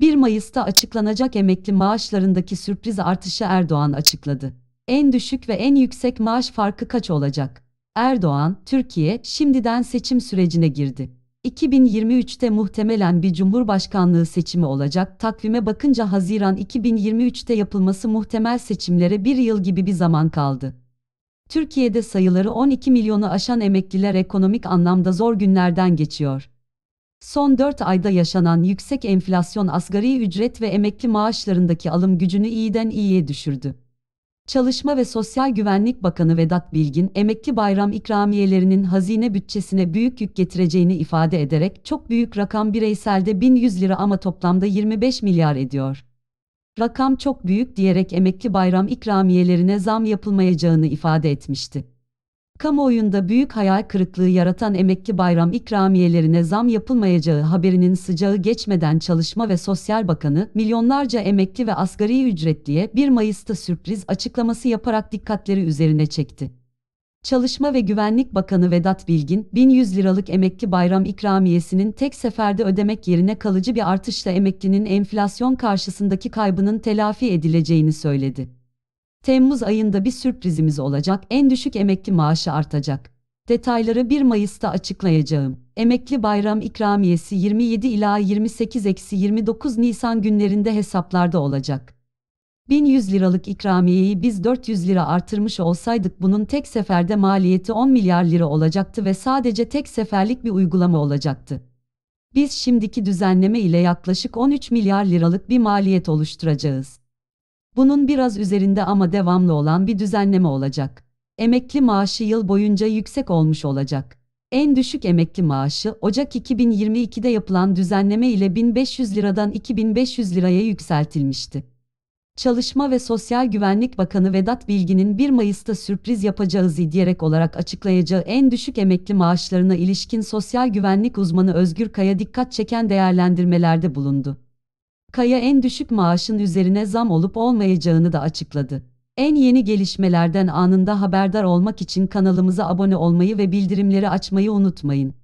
1 Mayıs'ta açıklanacak emekli maaşlarındaki sürpriz artışı Erdoğan açıkladı. En düşük ve en yüksek maaş farkı kaç olacak? Erdoğan, Türkiye şimdiden seçim sürecine girdi. 2023'te muhtemelen bir cumhurbaşkanlığı seçimi olacak. Takvime bakınca Haziran 2023'te yapılması muhtemel seçimlere bir yıl gibi bir zaman kaldı. Türkiye'de sayıları 12 milyonu aşan emekliler ekonomik anlamda zor günlerden geçiyor. Son 4 ayda yaşanan yüksek enflasyon asgari ücret ve emekli maaşlarındaki alım gücünü iyiden iyiye düşürdü. Çalışma ve Sosyal Güvenlik Bakanı Vedat Bilgin, emekli bayram ikramiyelerinin hazine bütçesine büyük yük getireceğini ifade ederek çok büyük rakam bireyselde 1100 lira ama toplamda 25 milyar ediyor. Rakam çok büyük diyerek emekli bayram ikramiyelerine zam yapılmayacağını ifade etmişti. Kamuoyunda büyük hayal kırıklığı yaratan emekli bayram ikramiyelerine zam yapılmayacağı haberinin sıcağı geçmeden Çalışma ve Sosyal Bakanı, milyonlarca emekli ve asgari ücretliye 1 Mayıs'ta sürpriz açıklaması yaparak dikkatleri üzerine çekti. Çalışma ve Güvenlik Bakanı Vedat Bilgin, 1100 liralık emekli bayram ikramiyesinin tek seferde ödemek yerine kalıcı bir artışla emeklinin enflasyon karşısındaki kaybının telafi edileceğini söyledi. Temmuz ayında bir sürprizimiz olacak. En düşük emekli maaşı artacak. Detayları 1 Mayıs'ta açıklayacağım. Emekli bayram ikramiyesi 27 ila 28-29 Nisan günlerinde hesaplarda olacak. 1100 liralık ikramiyeyi biz 400 lira artırmış olsaydık bunun tek seferde maliyeti 10 milyar lira olacaktı ve sadece tek seferlik bir uygulama olacaktı. Biz şimdiki düzenleme ile yaklaşık 13 milyar liralık bir maliyet oluşturacağız. Bunun biraz üzerinde ama devamlı olan bir düzenleme olacak. Emekli maaşı yıl boyunca yüksek olmuş olacak. En düşük emekli maaşı Ocak 2022'de yapılan düzenleme ile 1500 liradan 2500 liraya yükseltilmişti. Çalışma ve Sosyal Güvenlik Bakanı Vedat Bilgin'in 1 Mayıs'ta sürpriz yapacağız diyerek olarak açıklayacağı en düşük emekli maaşlarına ilişkin sosyal güvenlik uzmanı Özgür Kaya dikkat çeken değerlendirmelerde bulundu. Kaya en düşük maaşın üzerine zam olup olmayacağını da açıkladı. En yeni gelişmelerden anında haberdar olmak için kanalımıza abone olmayı ve bildirimleri açmayı unutmayın.